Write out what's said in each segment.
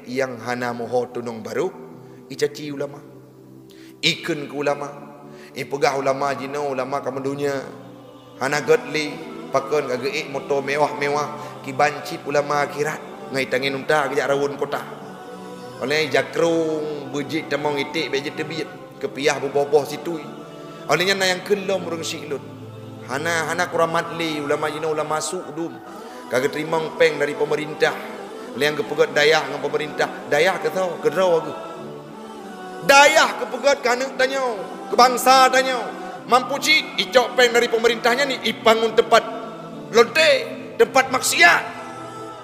langit yang hana moho tunung baru icaci ulama ikun ke ulama ipegah ulama jino ulama ke dunia hana godli pakon ke geik motor mewah-mewah ki banci ulama akhirat ngai tangin unta ke rawun kota oleh jakrung bujit temong itik beje tebiat kepiah bubobah situ olehnya na yang kelom rung siklut, hana hana kuramatli ulama jino ulama suk dum kagak terima peng dari pemerintah Lian ke dayah dengan pemerintah. Dayah ke tau? Kedau aku. Dayah ke pegat kanak tanya. Kebangsa tanya. Mampu cik. Icok pen dari pemerintahnya ni. Ipangun tempat lonte. Tempat maksiat.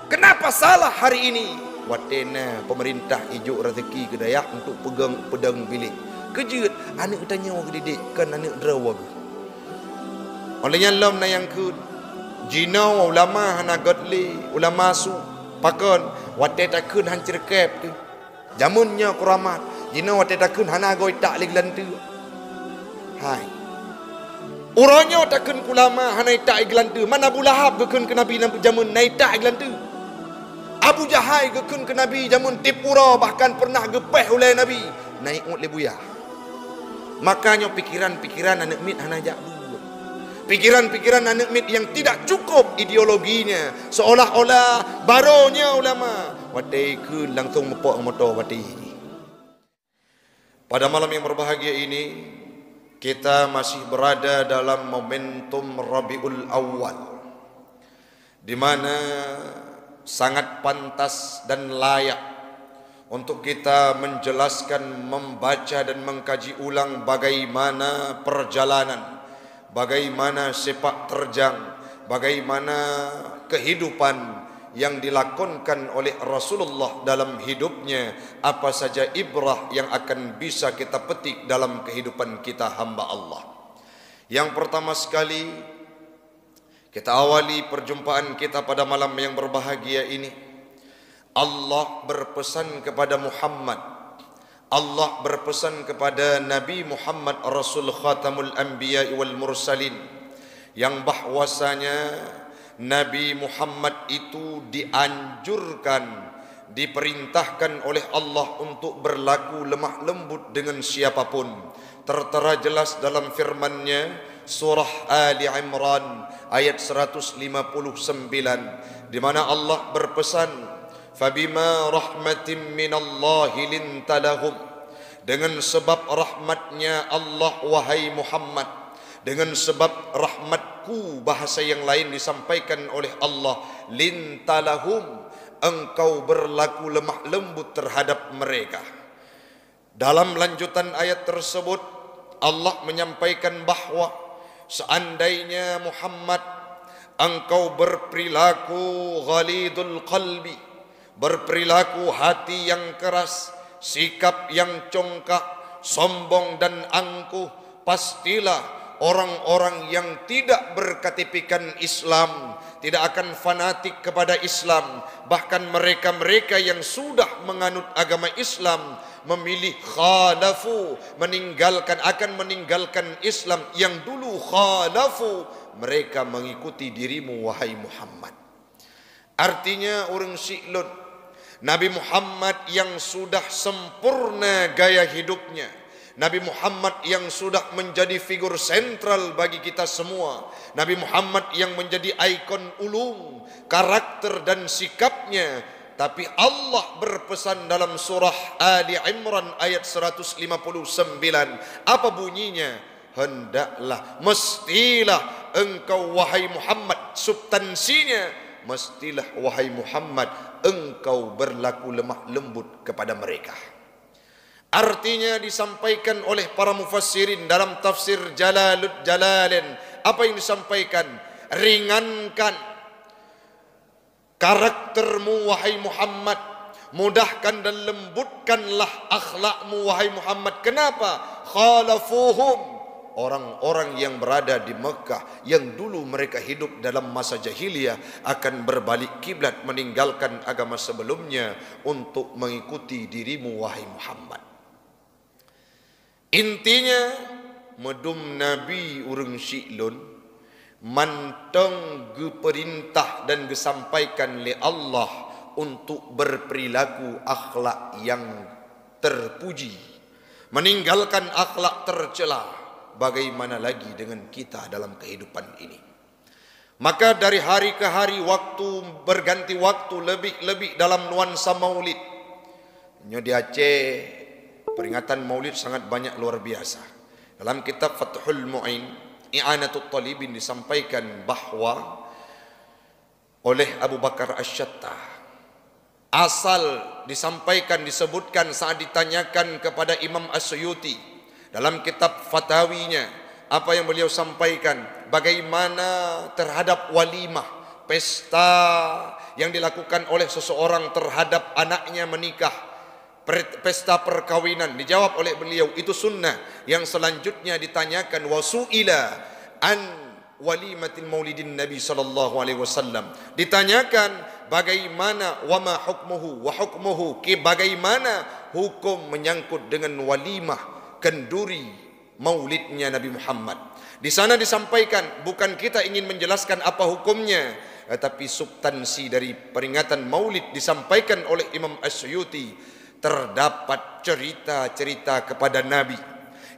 Kenapa salah hari ini? Watena pemerintah ijuk rezeki ke dayah untuk pegang pedang bilik. Kejut. Anak tanya wakil didik. Kan anak derau aku. Olehnya lom na jinau ulama hana godli ulama su pakon wate takun han cerkep tu jamunnya kuramat jina wate takun hana goi tak lig lantu hai uronyo takun kulama hana tak iglantu mana bulahab gekun ke nabi nampu jamun nai tak iglantu abu jahai gekun ke nabi jamun tipura bahkan pernah gepeh oleh nabi naik ut lebuya makanya pikiran-pikiran anak mit hana jak bu Pikiran-pikiran anak mit yang tidak cukup ideologinya. Seolah-olah barunya ulama. Wadai ke langsung mepok motor wadai ini. Pada malam yang berbahagia ini, kita masih berada dalam momentum Rabiul Awal. Di mana sangat pantas dan layak untuk kita menjelaskan, membaca dan mengkaji ulang bagaimana perjalanan bagaimana sepak terjang, bagaimana kehidupan yang dilakonkan oleh Rasulullah dalam hidupnya, apa saja ibrah yang akan bisa kita petik dalam kehidupan kita hamba Allah. Yang pertama sekali, kita awali perjumpaan kita pada malam yang berbahagia ini. Allah berpesan kepada Muhammad Allah berpesan kepada Nabi Muhammad Rasul Khatamul Anbiya wal Mursalin yang bahwasanya Nabi Muhammad itu dianjurkan diperintahkan oleh Allah untuk berlaku lemah lembut dengan siapapun tertera jelas dalam firman-Nya surah Ali Imran ayat 159 di mana Allah berpesan فبما رحمه من الله لنت لهم dengan sebab rahmatnya Allah wahai Muhammad dengan sebab rahmatku bahasa yang lain disampaikan oleh Allah lintalahum engkau berlaku lemah lembut terhadap mereka dalam lanjutan ayat tersebut Allah menyampaikan bahawa seandainya Muhammad engkau berperilaku ghalidul qalbi berperilaku hati yang keras, sikap yang congkak, sombong dan angkuh, pastilah orang-orang yang tidak berkatipikan Islam tidak akan fanatik kepada Islam bahkan mereka-mereka yang sudah menganut agama Islam memilih khalafu meninggalkan akan meninggalkan Islam yang dulu khalafu mereka mengikuti dirimu wahai Muhammad artinya orang Syi'lut Nabi Muhammad yang sudah sempurna gaya hidupnya Nabi Muhammad yang sudah menjadi figur sentral bagi kita semua Nabi Muhammad yang menjadi ikon ulung Karakter dan sikapnya Tapi Allah berpesan dalam surah Ali Imran ayat 159 Apa bunyinya? Hendaklah, mestilah engkau wahai Muhammad Subtansinya, mestilah wahai Muhammad engkau berlaku lemah lembut kepada mereka. Artinya disampaikan oleh para mufassirin dalam tafsir Jalalud Jalalin apa yang disampaikan ringankan karaktermu wahai Muhammad mudahkan dan lembutkanlah akhlakmu wahai Muhammad kenapa khalafuhum orang-orang yang berada di Mekah yang dulu mereka hidup dalam masa jahiliyah akan berbalik kiblat meninggalkan agama sebelumnya untuk mengikuti dirimu wahai Muhammad. Intinya medum nabi urang syilun manteng geperintah dan kesampaikan le Allah untuk berperilaku akhlak yang terpuji meninggalkan akhlak tercelah bagaimana lagi dengan kita dalam kehidupan ini maka dari hari ke hari waktu berganti waktu lebih-lebih dalam nuansa maulid di Aceh peringatan maulid sangat banyak luar biasa dalam kitab Fathul Mu'in I'anatul Talibin disampaikan bahawa oleh Abu Bakar Asyatta asal disampaikan disebutkan saat ditanyakan kepada Imam Asyuti As dalam kitab fatawinya apa yang beliau sampaikan bagaimana terhadap walimah pesta yang dilakukan oleh seseorang terhadap anaknya menikah pesta perkawinan dijawab oleh beliau itu sunnah yang selanjutnya ditanyakan wasuila an walimatil maulidin nabi saw ditanyakan bagaimana wama hukmuhu wa hukmuhu bagaimana hukum menyangkut dengan walimah kenduri maulidnya Nabi Muhammad. Di sana disampaikan bukan kita ingin menjelaskan apa hukumnya tetapi subtansi dari peringatan maulid disampaikan oleh Imam Asyuti terdapat cerita-cerita kepada Nabi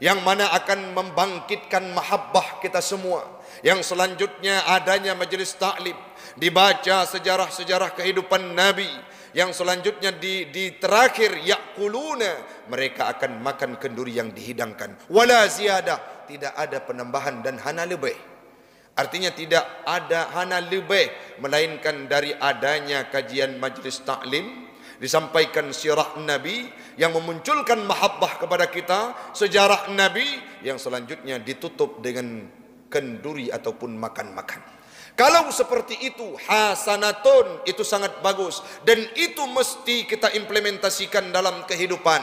yang mana akan membangkitkan mahabbah kita semua yang selanjutnya adanya majlis taklim dibaca sejarah-sejarah kehidupan Nabi yang selanjutnya di, di terakhir yakuluna mereka akan makan kenduri yang dihidangkan. Wala ziyadah, tidak ada penambahan dan hana lebih. Artinya tidak ada hana lebih melainkan dari adanya kajian majlis taklim disampaikan sirah Nabi yang memunculkan mahabbah kepada kita sejarah Nabi yang selanjutnya ditutup dengan kenduri ataupun makan-makan. Kalau seperti itu hasanatun itu sangat bagus dan itu mesti kita implementasikan dalam kehidupan.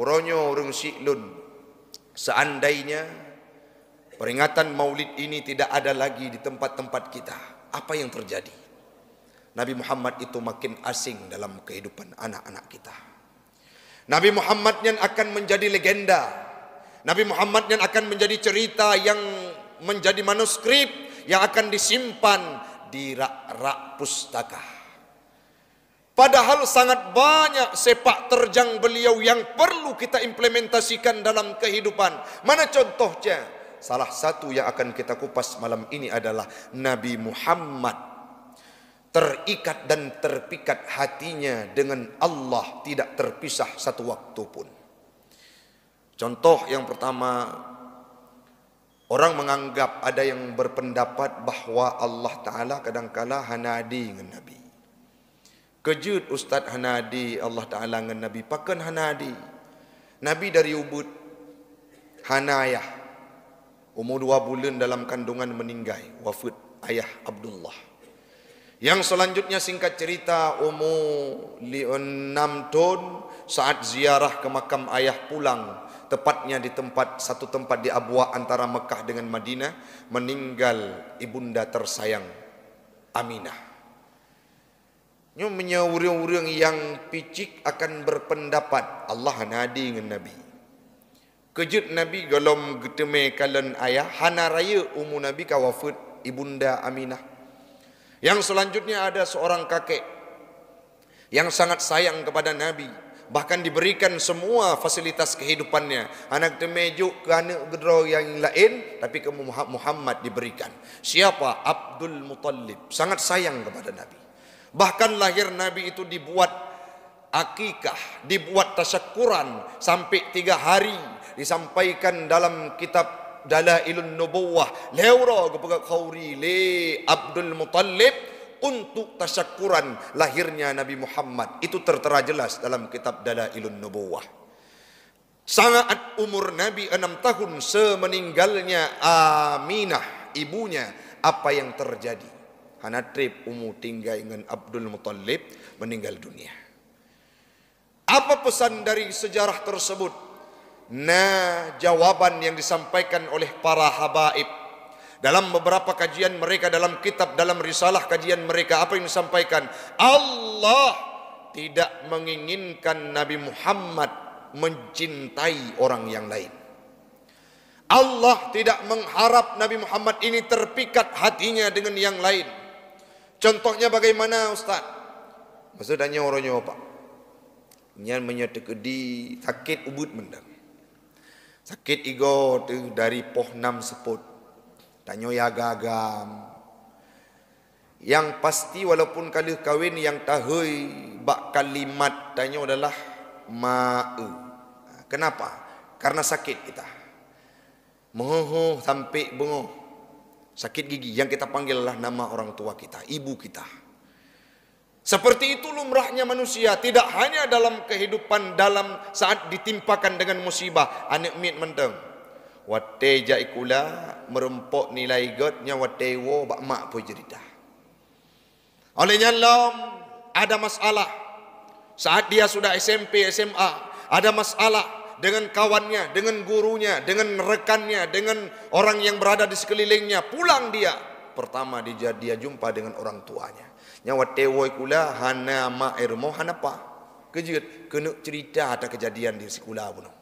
Uronyo urung siklun. Seandainya peringatan Maulid ini tidak ada lagi di tempat-tempat kita, apa yang terjadi? Nabi Muhammad itu makin asing dalam kehidupan anak-anak kita. Nabi Muhammad yang akan menjadi legenda. Nabi Muhammad yang akan menjadi cerita yang menjadi manuskrip yang akan disimpan di rak-rak pustaka. Padahal sangat banyak sepak terjang beliau yang perlu kita implementasikan dalam kehidupan. Mana contohnya? Salah satu yang akan kita kupas malam ini adalah Nabi Muhammad terikat dan terpikat hatinya dengan Allah tidak terpisah satu waktu pun. Contoh yang pertama Orang menganggap ada yang berpendapat bahawa Allah Ta'ala kadangkala hanadi dengan Nabi. Kejut Ustaz hanadi Allah Ta'ala dengan Nabi. Pakan hanadi. Nabi dari Ubud. Hanayah. Umur dua bulan dalam kandungan meninggal. Wafud ayah Abdullah. Yang selanjutnya singkat cerita umur enam tahun saat ziarah ke makam ayah pulang tepatnya di tempat satu tempat di Abwa antara Mekah dengan Madinah meninggal ibunda tersayang Aminah. Nyo menya urang yang picik akan berpendapat Allah nadi dengan Nabi. Kejut Nabi galom geteme kalen ayah hana raya umu Nabi kawafut ibunda Aminah. Yang selanjutnya ada seorang kakek yang sangat sayang kepada Nabi bahkan diberikan semua fasilitas kehidupannya anak temejuk ke anak gedro yang lain tapi ke Muhammad diberikan siapa Abdul Muthalib sangat sayang kepada Nabi bahkan lahir Nabi itu dibuat akikah dibuat tasyakuran sampai tiga hari disampaikan dalam kitab Dalailun Nubuwah lewra kepada Khawri le Abdul Muthalib untuk tasyakuran lahirnya Nabi Muhammad itu tertera jelas dalam kitab Dalailun Nubuwah saat umur Nabi enam tahun semeninggalnya Aminah ibunya apa yang terjadi Hanatrip umur tinggal dengan Abdul Muttalib meninggal dunia apa pesan dari sejarah tersebut nah jawaban yang disampaikan oleh para habaib dalam beberapa kajian mereka dalam kitab dalam risalah kajian mereka apa yang disampaikan Allah tidak menginginkan Nabi Muhammad mencintai orang yang lain Allah tidak mengharap Nabi Muhammad ini terpikat hatinya dengan yang lain contohnya bagaimana Ustaz maksudnya orangnya apa yang menyatakan sakit ubud mendang sakit igot dari poh nam sepot Tanya ya gagam. Yang pasti walaupun kali kahwin yang tahui bak kalimat tanya adalah mau. Kenapa? Karena sakit kita. Moho sampai bengoh. Sakit gigi yang kita panggil lah nama orang tua kita, ibu kita. Seperti itu lumrahnya manusia tidak hanya dalam kehidupan dalam saat ditimpakan dengan musibah anak mit menteng. Wate jaikula merempok nilai godnya wate wo bak mak pu cerita. Olehnya lom ada masalah saat dia sudah SMP SMA ada masalah dengan kawannya, dengan gurunya, dengan rekannya, dengan orang yang berada di sekelilingnya. Pulang dia. Pertama dia, dia jumpa dengan orang tuanya. Nyawa tewoi kula hana ermo hana apa? Kejut. Kena cerita ada kejadian di sekolah bunuh.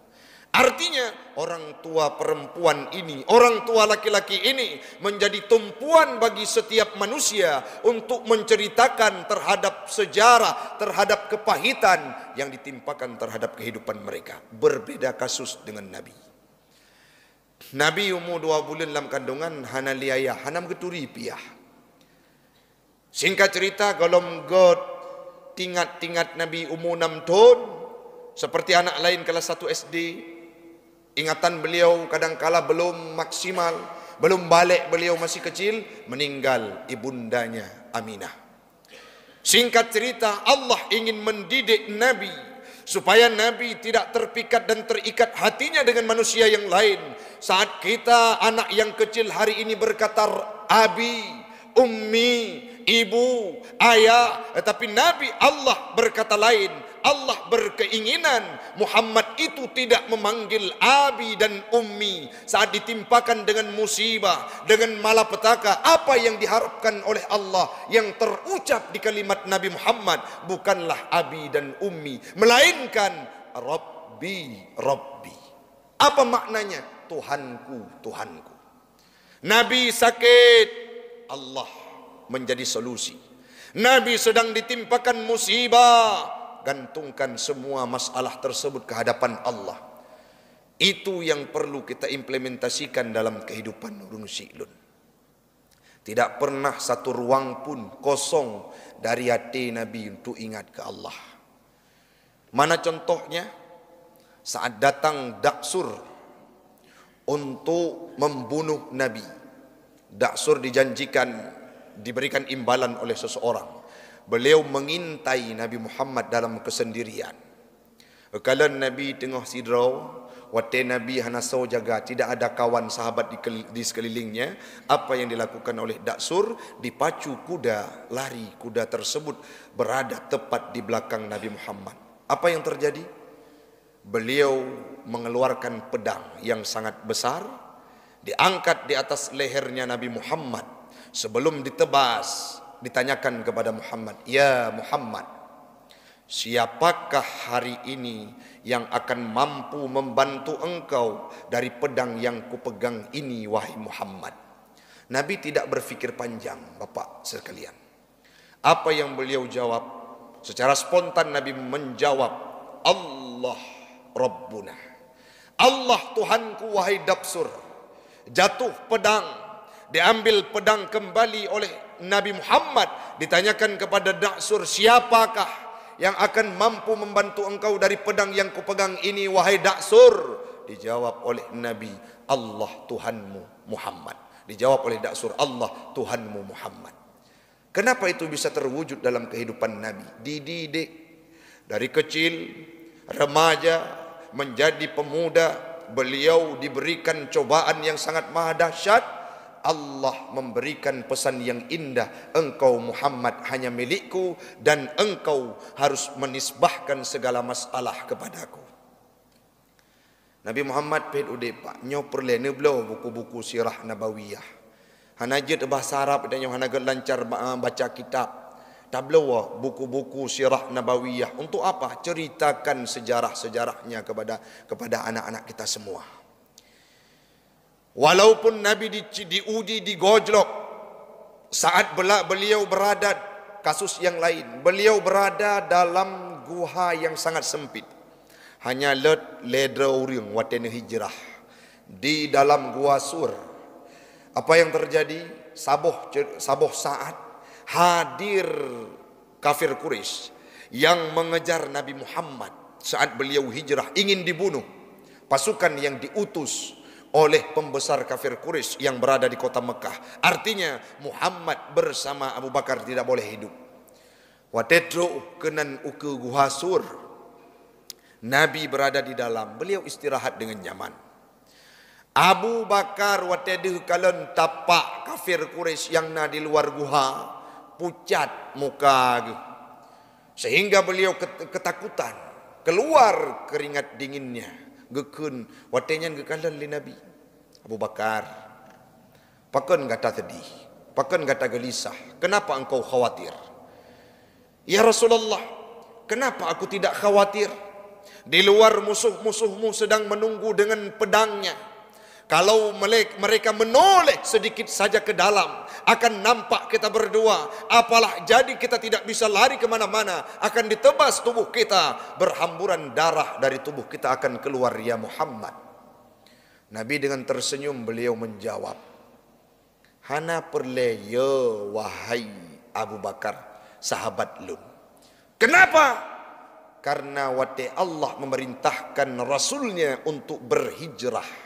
Artinya orang tua perempuan ini, orang tua laki-laki ini menjadi tumpuan bagi setiap manusia untuk menceritakan terhadap sejarah, terhadap kepahitan yang ditimpakan terhadap kehidupan mereka. Berbeda kasus dengan Nabi. Nabi umur dua bulan dalam kandungan Hanaliaya, Hanam Keturi piah. Singkat cerita, kalau God tingat-tingat Nabi umur enam tahun, seperti anak lain kelas 1 SD, Ingatan beliau kadangkala belum maksimal Belum balik beliau masih kecil Meninggal ibundanya Aminah Singkat cerita Allah ingin mendidik Nabi Supaya Nabi tidak terpikat dan terikat hatinya dengan manusia yang lain Saat kita anak yang kecil hari ini berkata Abi, Ummi, Ibu, Ayah Tetapi Nabi Allah berkata lain Allah berkeinginan Muhammad itu tidak memanggil abi dan ummi saat ditimpakan dengan musibah, dengan malapetaka. Apa yang diharapkan oleh Allah yang terucap di kalimat Nabi Muhammad bukanlah abi dan ummi, melainkan Rabbi, Rabbi. Apa maknanya? Tuhanku, Tuhanku. Nabi sakit, Allah menjadi solusi. Nabi sedang ditimpakan musibah, gantungkan semua masalah tersebut ke hadapan Allah. Itu yang perlu kita implementasikan dalam kehidupan Nurun Syilun. Tidak pernah satu ruang pun kosong dari hati Nabi untuk ingat ke Allah. Mana contohnya? Saat datang Daksur untuk membunuh Nabi. Daksur dijanjikan diberikan imbalan oleh seseorang beliau mengintai Nabi Muhammad dalam kesendirian. Kala Nabi tengah sidraw, wate Nabi hanaso jaga, tidak ada kawan sahabat di, di sekelilingnya. Apa yang dilakukan oleh Daksur dipacu kuda lari kuda tersebut berada tepat di belakang Nabi Muhammad. Apa yang terjadi? Beliau mengeluarkan pedang yang sangat besar diangkat di atas lehernya Nabi Muhammad sebelum ditebas ditanyakan kepada Muhammad, "Ya Muhammad, siapakah hari ini yang akan mampu membantu engkau dari pedang yang kupegang ini wahai Muhammad?" Nabi tidak berfikir panjang, Bapak sekalian. Apa yang beliau jawab? Secara spontan Nabi menjawab, "Allah Rabbuna." Allah Tuhanku wahai Dabsur. Jatuh pedang, diambil pedang kembali oleh Nabi Muhammad ditanyakan kepada Daksur siapakah yang akan mampu membantu engkau dari pedang yang kupegang ini wahai Daksur dijawab oleh Nabi Allah Tuhanmu Muhammad dijawab oleh Daksur Allah Tuhanmu Muhammad kenapa itu bisa terwujud dalam kehidupan Nabi dididik dari kecil remaja menjadi pemuda beliau diberikan cobaan yang sangat mahadasyat dasyat Allah memberikan pesan yang indah engkau Muhammad hanya milikku dan engkau harus menisbahkan segala masalah kepadaku Nabi Muhammad pet ude pak nyo buku-buku sirah nabawiyah hanajet bahasa Arab dan nyo hanaget lancar ah, baca kitab tablawa buku-buku sirah nabawiyah untuk apa ceritakan sejarah-sejarahnya kepada kepada anak-anak kita semua Walaupun Nabi diuji, di digojlok saat belak beliau berada kasus yang lain, beliau berada dalam guha yang sangat sempit. Hanya let ledra uring watene hijrah di dalam gua sur. Apa yang terjadi? Saboh saboh saat hadir kafir Quraisy yang mengejar Nabi Muhammad saat beliau hijrah ingin dibunuh. Pasukan yang diutus oleh pembesar kafir Quraisy yang berada di kota Mekah. Artinya Muhammad bersama Abu Bakar tidak boleh hidup. Wa tadru kenan uke guhasur. Nabi berada di dalam, beliau istirahat dengan nyaman. Abu Bakar wa tadru kalon tapak kafir Quraisy yang na di luar guha pucat muka sehingga beliau ketakutan keluar keringat dinginnya gekun watenyan gekalan li nabi Abu Bakar pakon kata sedih pakon kata gelisah kenapa engkau khawatir ya Rasulullah kenapa aku tidak khawatir di luar musuh-musuhmu sedang menunggu dengan pedangnya kalau mereka menoleh sedikit saja ke dalam Akan nampak kita berdua Apalah jadi kita tidak bisa lari kemana mana Akan ditebas tubuh kita Berhamburan darah dari tubuh kita akan keluar Ya Muhammad Nabi dengan tersenyum beliau menjawab Hana perleya wahai Abu Bakar sahabat lu Kenapa? Karena wate Allah memerintahkan Rasulnya untuk berhijrah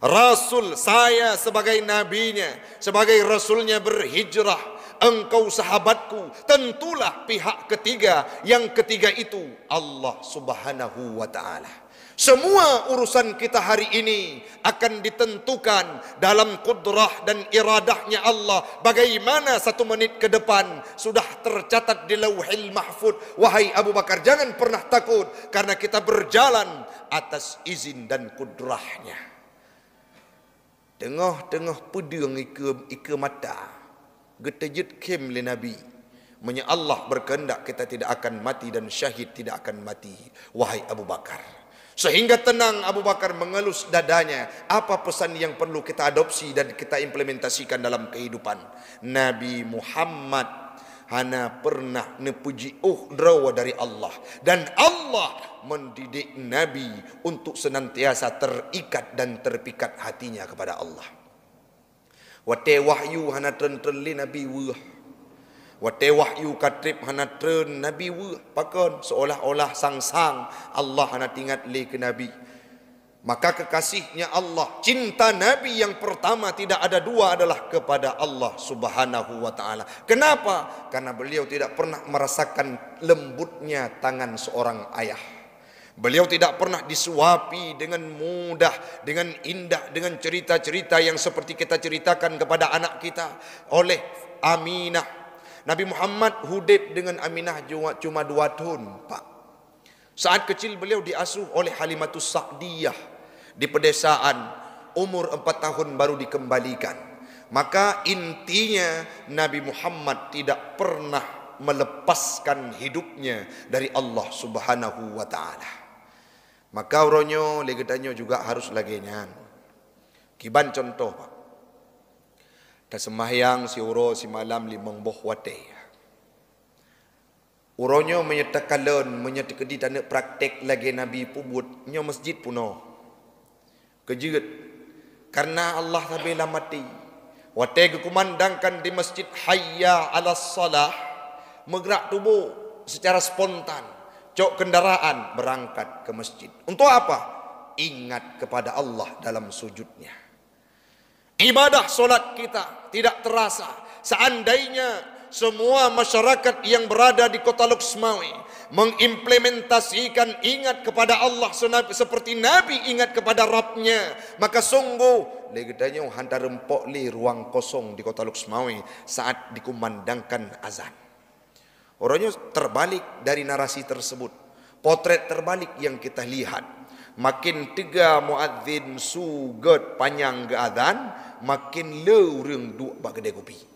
Rasul saya sebagai nabinya, sebagai rasulnya berhijrah. Engkau sahabatku, tentulah pihak ketiga. Yang ketiga itu Allah subhanahu wa ta'ala. Semua urusan kita hari ini akan ditentukan dalam kudrah dan iradahnya Allah. Bagaimana satu menit ke depan sudah tercatat di lauhil mahfud. Wahai Abu Bakar, jangan pernah takut. Karena kita berjalan atas izin dan kudrahnya. Tengah-tengah pedang ika, ika mata. Getajit kem le Nabi. Menya Allah berkehendak kita tidak akan mati dan syahid tidak akan mati. Wahai Abu Bakar. Sehingga tenang Abu Bakar mengelus dadanya. Apa pesan yang perlu kita adopsi dan kita implementasikan dalam kehidupan. Nabi Muhammad hana pernah nepuji uhrawa dari Allah dan Allah mendidik nabi untuk senantiasa terikat dan terpikat hatinya kepada Allah wa wahyu hana tren-tren nabi wuh Wate wahyu katrip hana tren nabi wuh pakon seolah-olah sang-sang Allah hana tingat li ke nabi Maka kekasihnya Allah, cinta Nabi yang pertama tidak ada dua adalah kepada Allah Subhanahu wa taala. Kenapa? Karena beliau tidak pernah merasakan lembutnya tangan seorang ayah. Beliau tidak pernah disuapi dengan mudah, dengan indah, dengan cerita-cerita yang seperti kita ceritakan kepada anak kita oleh Aminah. Nabi Muhammad hudib dengan Aminah cuma dua tahun, Pak. Saat kecil beliau diasuh oleh Halimatus Sa'diyah di pedesaan umur empat tahun baru dikembalikan. Maka intinya Nabi Muhammad tidak pernah melepaskan hidupnya dari Allah Subhanahu wa taala. Maka uronyo legetanyo juga harus lagenya. Kiban contoh Pak. sembahyang si uro si malam limang boh wateya. Uronyo menyatakan lon menyatakan di tanda praktek lagi Nabi pubut nyo masjid puno. Kejut. Karena Allah tapi lah mati. Wate kumandangkan di masjid Hayya ala Salah menggerak tubuh secara spontan. Cok kendaraan berangkat ke masjid. Untuk apa? Ingat kepada Allah dalam sujudnya. Ibadah solat kita tidak terasa. Seandainya semua masyarakat yang berada di kota Luxmawi mengimplementasikan ingat kepada Allah seperti Nabi ingat kepada Rabbnya maka sungguh legendanya oh, hantar rempok li ruang kosong di kota Luxmawi saat dikumandangkan azan orangnya terbalik dari narasi tersebut potret terbalik yang kita lihat makin tega muadzin sugat panjang ke azan makin leureng duk bagede kopi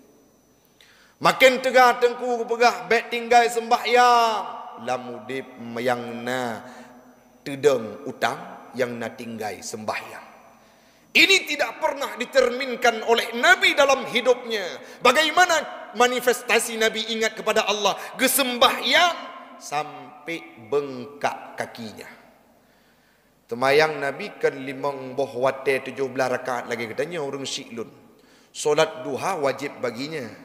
Makin tegah tengku pegah bet tinggal sembahyang lamudip yang na tedeng utang yang na tinggal sembahyang. Ini tidak pernah diterminkan oleh Nabi dalam hidupnya. Bagaimana manifestasi Nabi ingat kepada Allah gesembahyang sampai bengkak kakinya. Temayang Nabi kan limang boh wate tujuh belah rakaat lagi katanya orang syiklun. Solat duha wajib baginya.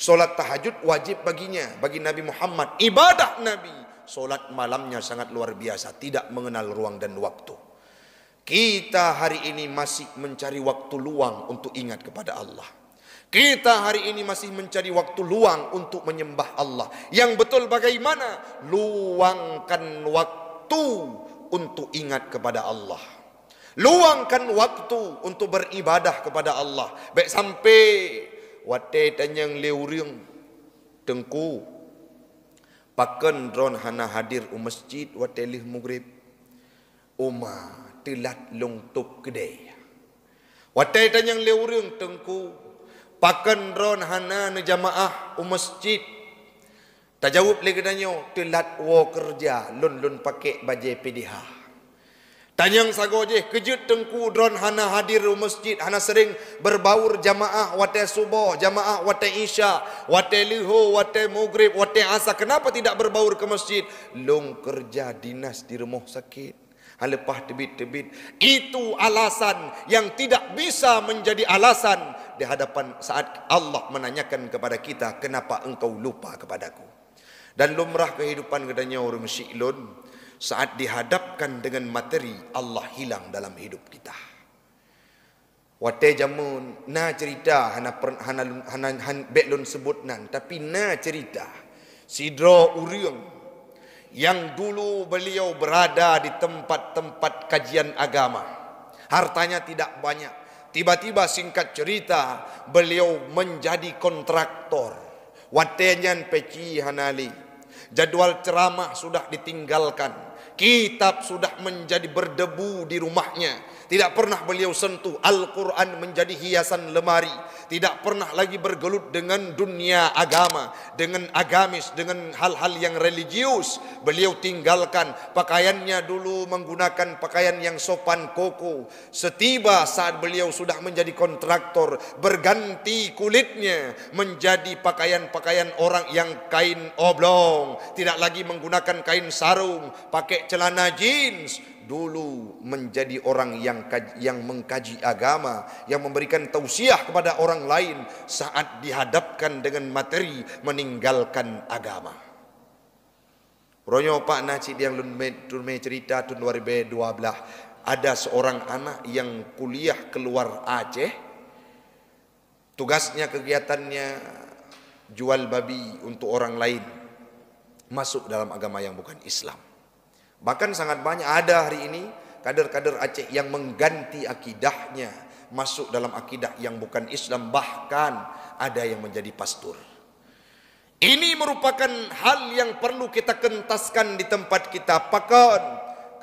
Solat tahajud wajib baginya, bagi Nabi Muhammad. Ibadah Nabi. Solat malamnya sangat luar biasa, tidak mengenal ruang dan waktu. Kita hari ini masih mencari waktu luang untuk ingat kepada Allah. Kita hari ini masih mencari waktu luang untuk menyembah Allah. Yang betul bagaimana? Luangkan waktu untuk ingat kepada Allah. Luangkan waktu untuk beribadah kepada Allah. Baik sampai วัดเตตันยังเลวเรื่องตึงกูปักกันรอนฮานาฮาดิรอุมัสจิดวัดเตลิมุกริบอุมาตีลัดลงตุกเดียวัดเตตันยังเลวเรื่องตึงกูปักกันรอนฮานานจามาอห์อุมัสจิดแต่จาวบเลกันยงตีลัดวอกรจาลุนลุนปักเก็บบาเจพีดีฮา Tanya yang sago je kejut tengku dron hana hadir masjid hana sering berbaur jamaah wate subuh jamaah wate isya wate liho wate maghrib wate asa kenapa tidak berbaur ke masjid long kerja dinas di rumah sakit halepah tebit-tebit itu alasan yang tidak bisa menjadi alasan di hadapan saat Allah menanyakan kepada kita kenapa engkau lupa kepadaku dan lumrah kehidupan kedanya orang syiklun saat dihadapkan dengan materi Allah hilang dalam hidup kita. Wate jamun na cerita hana hana hana han, beklun sebut nan tapi na cerita sidro urium yang dulu beliau berada di tempat-tempat kajian agama hartanya tidak banyak tiba-tiba singkat cerita beliau menjadi kontraktor watenyan peci hanali jadwal ceramah sudah ditinggalkan Kitab sudah menjadi berdebu di rumahnya. Tidak pernah beliau sentuh Al-Quran menjadi hiasan lemari Tidak pernah lagi bergelut dengan dunia agama Dengan agamis, dengan hal-hal yang religius Beliau tinggalkan pakaiannya dulu menggunakan pakaian yang sopan koko Setiba saat beliau sudah menjadi kontraktor Berganti kulitnya menjadi pakaian-pakaian orang yang kain oblong Tidak lagi menggunakan kain sarung Pakai celana jeans dulu menjadi orang yang yang mengkaji agama, yang memberikan tausiah kepada orang lain saat dihadapkan dengan materi meninggalkan agama. Ronyo Pak Naci yang tun cerita tahun 2012 ada seorang anak yang kuliah keluar Aceh tugasnya kegiatannya jual babi untuk orang lain masuk dalam agama yang bukan Islam Bahkan sangat banyak ada hari ini kader-kader Aceh yang mengganti akidahnya masuk dalam akidah yang bukan Islam bahkan ada yang menjadi pastor. Ini merupakan hal yang perlu kita kentaskan di tempat kita pakon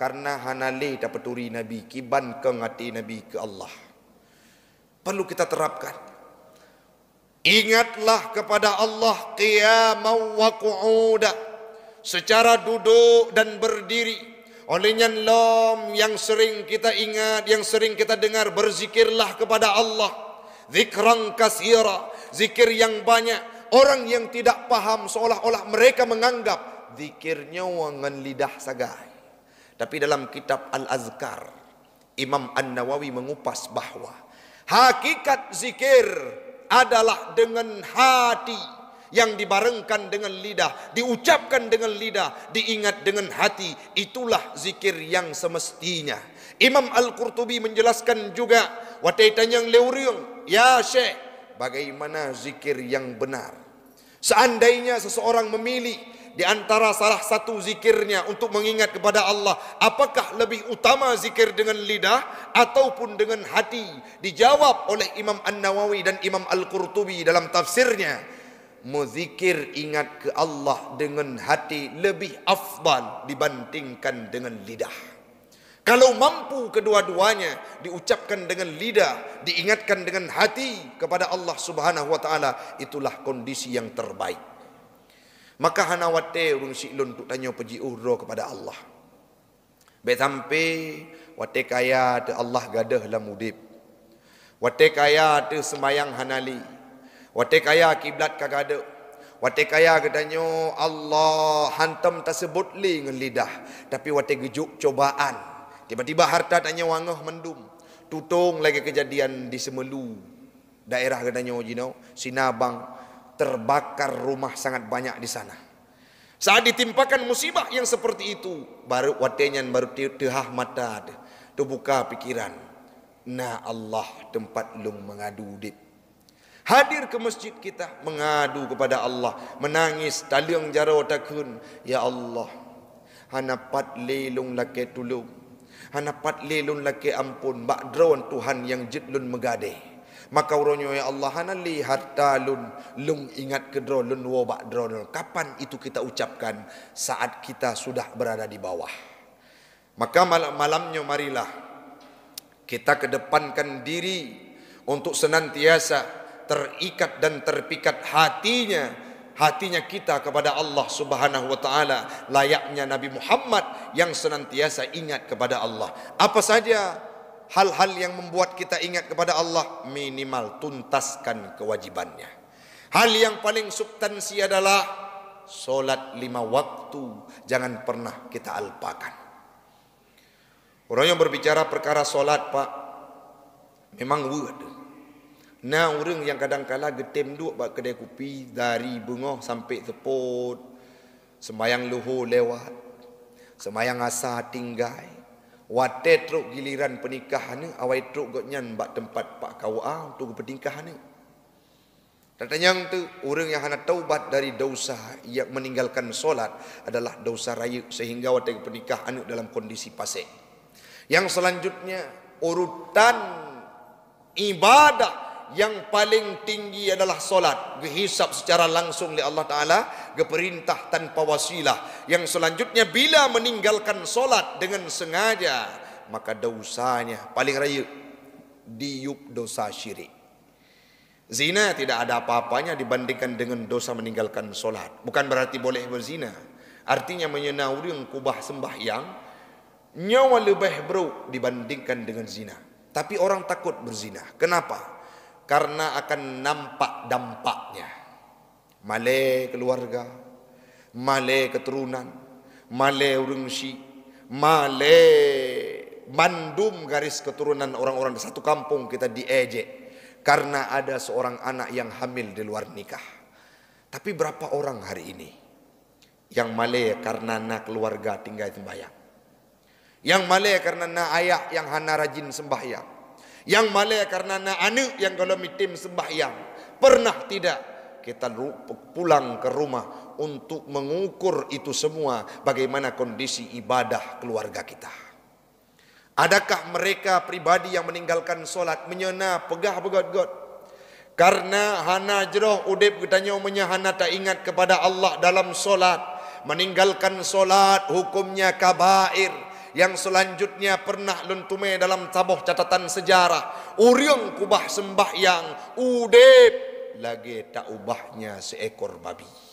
karena hanali dapaturi nabi kiban ke ngati nabi ke Allah. Perlu kita terapkan. Ingatlah kepada Allah qiyamaw wa qu'udah secara duduk dan berdiri oleh nyanlom yang sering kita ingat yang sering kita dengar berzikirlah kepada Allah zikran kasira zikir yang banyak orang yang tidak paham seolah-olah mereka menganggap zikirnya dengan lidah saja. tapi dalam kitab al-azkar Imam An-Nawawi mengupas bahawa hakikat zikir adalah dengan hati yang dibarengkan dengan lidah, diucapkan dengan lidah, diingat dengan hati, itulah zikir yang semestinya. Imam Al-Qurtubi menjelaskan juga wataitan yang leuriung, ya Syekh, bagaimana zikir yang benar? Seandainya seseorang memilih di antara salah satu zikirnya untuk mengingat kepada Allah, apakah lebih utama zikir dengan lidah ataupun dengan hati? Dijawab oleh Imam An-Nawawi dan Imam Al-Qurtubi dalam tafsirnya muzikir ingat ke Allah dengan hati lebih afdal dibandingkan dengan lidah. Kalau mampu kedua-duanya diucapkan dengan lidah, diingatkan dengan hati kepada Allah Subhanahu wa taala, itulah kondisi yang terbaik. Maka hanawate urung silun untuk tanyo peji urro kepada Allah. Betampe wate kaya de Allah gadah lamudip. Wate kaya de semayang hanali. Wate kaya kiblat kag ada. Wate kaya katanya Allah hantam tersebut li ngan lidah. Tapi wate gejuk cobaan. Tiba-tiba harta tanya wangah mendum. Tutung lagi kejadian di Semelu. Daerah katanya you know, Sinabang terbakar rumah sangat banyak di sana. Saat ditimpakan musibah yang seperti itu, baru watenya baru tehah mata terbuka pikiran. Nah Allah tempat lung mengadu dip hadir ke masjid kita mengadu kepada Allah menangis taliang jaro takun ya Allah hana pat lelung lake tulung hana pat lelung lake ampun badron Tuhan yang jitlun megade maka uronyo ya Allah hana lihat talun lung ingat ke dron wo badron kapan itu kita ucapkan saat kita sudah berada di bawah maka malam malamnya marilah kita kedepankan diri untuk senantiasa terikat dan terpikat hatinya hatinya kita kepada Allah Subhanahu wa taala layaknya Nabi Muhammad yang senantiasa ingat kepada Allah apa saja hal-hal yang membuat kita ingat kepada Allah minimal tuntaskan kewajibannya hal yang paling subtansi adalah solat lima waktu jangan pernah kita alpakan orang yang berbicara perkara solat pak memang wudhu Na orang yang kadang kala getem duk bak kedai kopi dari bengoh sampai seput. Semayang luhu lewat. Semayang asa tinggai. Wate truk giliran pernikahan ni awai truk got nyan bak tempat pak kau a untuk pernikahan ni. yang tu orang yang hendak taubat dari dosa yang meninggalkan solat adalah dosa raya sehingga wate pernikahan ni dalam kondisi pasek. Yang selanjutnya urutan ibadah yang paling tinggi adalah solat dihisap secara langsung oleh Allah Ta'ala geperintah tanpa wasilah yang selanjutnya bila meninggalkan solat dengan sengaja maka dosanya paling raya diup dosa syirik zina tidak ada apa-apanya dibandingkan dengan dosa meninggalkan solat bukan berarti boleh berzina artinya menyenauri kubah sembahyang nyawa lebih bro dibandingkan dengan zina tapi orang takut berzina kenapa? karena akan nampak dampaknya. Male keluarga, male keturunan, male urungsi, male mandum garis keturunan orang-orang di satu kampung kita diejek karena ada seorang anak yang hamil di luar nikah. Tapi berapa orang hari ini yang male karena nak keluarga tinggal sembahyang? Yang male karena nak ayah yang hana rajin sembahyang? Yang malah karena anak anak yang kalau mitim sembahyang Pernah tidak kita pulang ke rumah untuk mengukur itu semua bagaimana kondisi ibadah keluarga kita. Adakah mereka pribadi yang meninggalkan solat menyena pegah begot got? Karena Hana Jeroh Udeb bertanya umumnya Hana tak ingat kepada Allah dalam solat. Meninggalkan solat hukumnya kabair yang selanjutnya pernah luntume dalam taboh catatan sejarah uriung kubah sembah yang udep lagi tak ubahnya seekor babi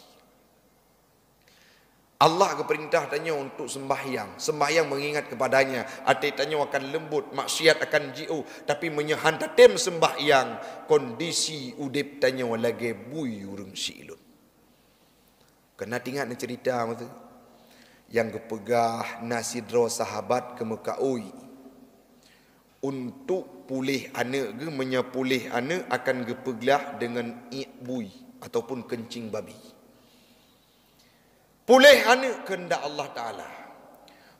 Allah keperintah tanya untuk sembahyang. Sembahyang mengingat kepadanya. Ati tanya akan lembut, maksiat akan jiu. Tapi menyehan tetim sembahyang. Kondisi udip tanya lagi buyurung si ilun. Kena tingat cerita yang kepegah nasidro sahabat ke muka ui untuk pulih anak ke menyapulih anak akan gepeglah dengan ibui ataupun kencing babi pulih anak kehendak Allah taala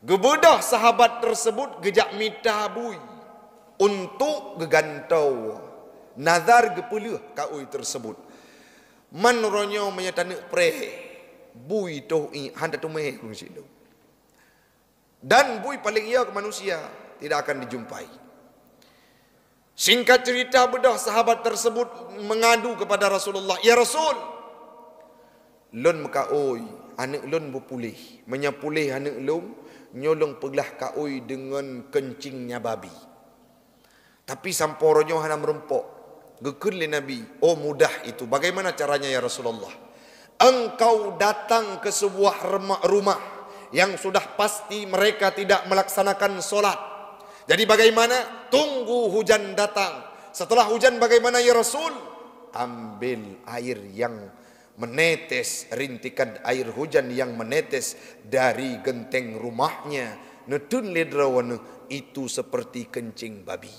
gebedah sahabat tersebut gejak mita bui untuk gegantau nazar gepeluh ka ui tersebut man ronyo menyatane preh bui tuh in hanta tu meh kung sindu. Dan bui paling iya ke manusia tidak akan dijumpai. Singkat cerita bedah sahabat tersebut mengadu kepada Rasulullah. Ya Rasul, lon meka oi, anak lon berpulih. Menyapulih anak lon, nyolong pegelah ka oi dengan kencingnya babi. Tapi samporonyo hana merempok. Gekun le Nabi, oh mudah itu. Bagaimana caranya ya Rasulullah? engkau datang ke sebuah rumah yang sudah pasti mereka tidak melaksanakan solat. Jadi bagaimana? Tunggu hujan datang. Setelah hujan bagaimana ya Rasul? Ambil air yang menetes, rintikan air hujan yang menetes dari genteng rumahnya. Nudun lidrawana itu seperti kencing babi.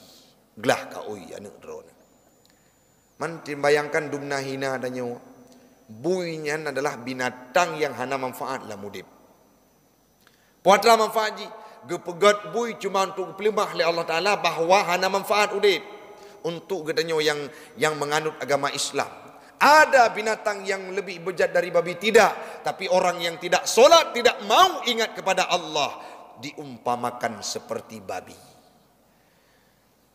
Glah kau ya drone. Man bayangkan dumna hina adanya Buinya adalah binatang yang hana manfaat lah mudib. Puatlah manfaat ji. Gepegat bui cuma untuk pelimah. oleh Allah Ta'ala bahawa hana manfaat udib. Untuk katanya yang yang menganut agama Islam. Ada binatang yang lebih bejat dari babi? Tidak. Tapi orang yang tidak solat tidak mau ingat kepada Allah. Diumpamakan seperti babi.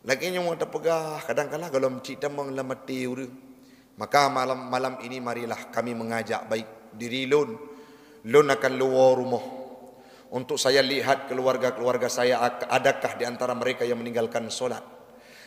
Lagi yang orang terpegah. Kadang-kadang kalau mencik tembang lah mati Maka malam malam ini marilah kami mengajak baik diri Lun. Lun akan luar rumah. Untuk saya lihat keluarga-keluarga saya adakah di antara mereka yang meninggalkan solat?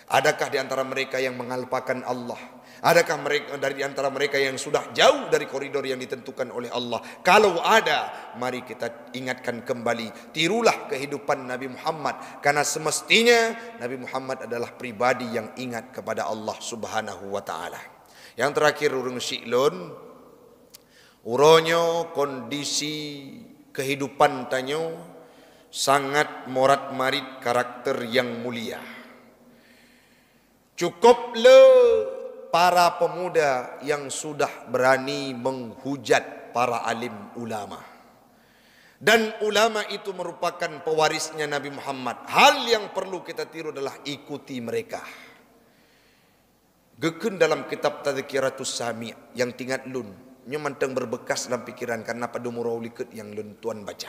Adakah di antara mereka yang mengalpakan Allah? Adakah mereka dari antara mereka yang sudah jauh dari koridor yang ditentukan oleh Allah? Kalau ada, mari kita ingatkan kembali. Tirulah kehidupan Nabi Muhammad. Karena semestinya Nabi Muhammad adalah pribadi yang ingat kepada Allah subhanahu wa ta'ala. Yang terakhir urung siklon Uronyo kondisi kehidupan tanyo Sangat morat marit karakter yang mulia Cukup le para pemuda yang sudah berani menghujat para alim ulama dan ulama itu merupakan pewarisnya Nabi Muhammad. Hal yang perlu kita tiru adalah ikuti mereka. Gekun dalam kitab Tadzikiratus Sami yang tingat lun nya berbekas dalam pikiran karena pada murauliket yang lun tuan baca.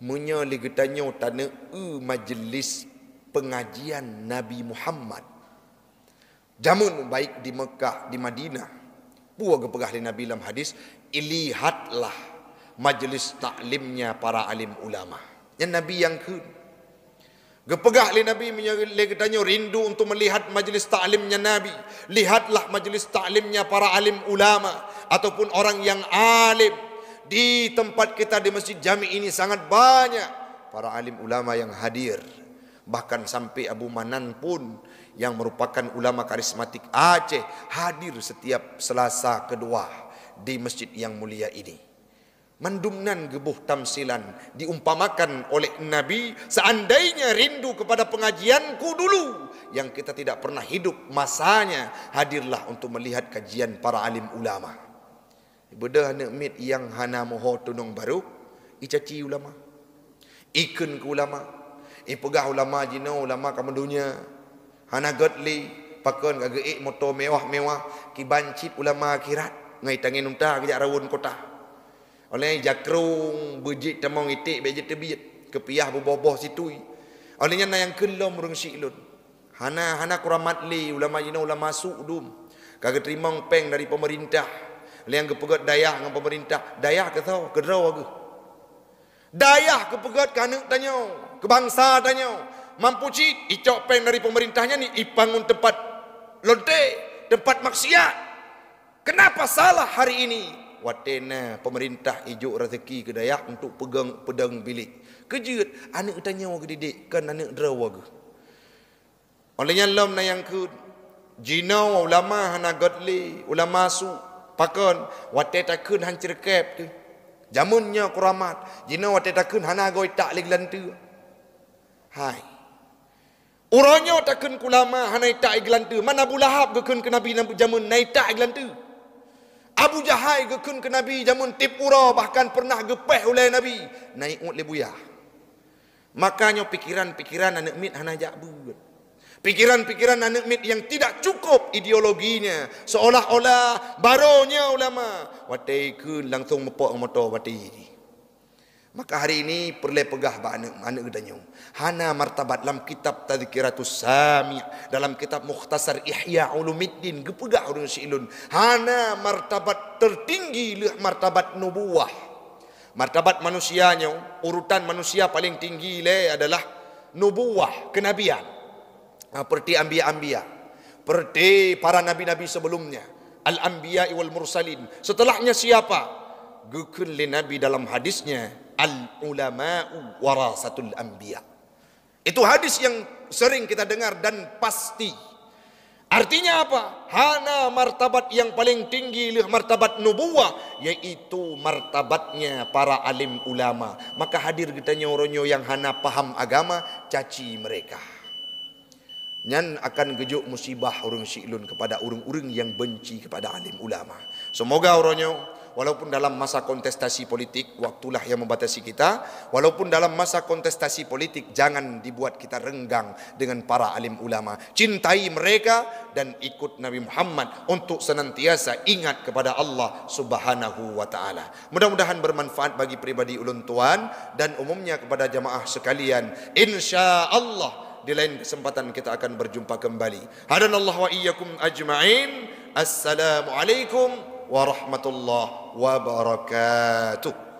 Menya ligetanyo tane e majlis pengajian Nabi Muhammad. Jamun baik di Mekah, di Madinah. Puah gepegah di Nabi dalam hadis, ilihatlah majlis taklimnya para alim ulama. Yang Nabi yang ke Gepegah li Nabi menyeri katanya rindu untuk melihat majlis ta'limnya Nabi. Lihatlah majlis ta'limnya para alim ulama ataupun orang yang alim di tempat kita di Masjid Jami ini sangat banyak para alim ulama yang hadir. Bahkan sampai Abu Manan pun yang merupakan ulama karismatik Aceh hadir setiap Selasa kedua di masjid yang mulia ini mandumnan gebuh tamsilan diumpamakan oleh nabi seandainya rindu kepada pengajianku dulu yang kita tidak pernah hidup masanya hadirlah untuk melihat kajian para alim ulama bedah nak mit yang hana moho tunung baru icaci ulama ikun ke ulama ipegah eh, ulama jina ulama kamu dunia hana godly pakon gagai motor mewah-mewah kibancit ulama akhirat ngaitangin tangin unta kejak rawun kota oleh jakrung bejit temong itik beje tebit kepiah bubuh-buh situ. Olehnya na yang kelam rung syilun. Hana hana kuramat matli ulama jina ulama masuk dum. Kaga terima peng dari pemerintah. Oleh yang kepegat dayah dengan pemerintah. Dayah ke tau? Kedrau ke? Dayah kepegat kanu tanya. Kebangsa tanya. Mampu cik. Icok peng dari pemerintahnya ni. Ipangun tempat lontek. Tempat maksiat. Kenapa salah hari ini? watena pemerintah ijuk rezeki ke Dayak untuk pegang pedang bilik. Kejut anak tanya wa gedidik kan anak derawa ke. Olehnya lom na yang ke jina ulama hana gadli ulama su pakon wate takun hancir kep tu. Jamunnya kuramat jina wate takun hana goi tak lig lantu. Hai. uranya takun kulama hana tak iglantu. Mana bulahab gekun ke nabi nabi jamun naita iglantu. iglantu. Abu Jahai gekun ke Nabi zaman Tipura bahkan pernah gepeh oleh Nabi. Naik ut lebuya. Makanya pikiran-pikiran anak mit hanajak bugut. Kan. Pikiran-pikiran anak mit yang tidak cukup ideologinya. Seolah-olah baronya ulama. Wateikun langsung mepok motor wateikun. Maka hari ini perlu pegah bahana mana gedanya. Hana martabat dalam kitab tazkiratus sami dalam kitab mukhtasar ihya ulumiddin gepegah urang ilun. Hana martabat tertinggi leh martabat nubuah. Martabat manusianya urutan manusia paling tinggi le adalah nubuah kenabian. Seperti ha, ambia-ambia. Seperti para nabi-nabi sebelumnya. Al-anbiya wal mursalin. Setelahnya siapa? Gukun li nabi dalam hadisnya al ulama warasatul anbiya itu hadis yang sering kita dengar dan pasti artinya apa hana martabat yang paling tinggi martabat nubuwah yaitu martabatnya para alim ulama maka hadir kita nyoronyo yang hana paham agama caci mereka Nyan akan gejuk musibah urung syi'lun kepada urung-urung yang benci kepada alim ulama. Semoga urungnya walaupun dalam masa kontestasi politik waktulah yang membatasi kita walaupun dalam masa kontestasi politik jangan dibuat kita renggang dengan para alim ulama cintai mereka dan ikut Nabi Muhammad untuk senantiasa ingat kepada Allah Subhanahu wa taala mudah-mudahan bermanfaat bagi pribadi ulun tuan dan umumnya kepada jamaah sekalian Insya Allah di lain kesempatan kita akan berjumpa kembali hadanallahu wa iyyakum ajmain assalamualaikum ورحمة الله وبركاته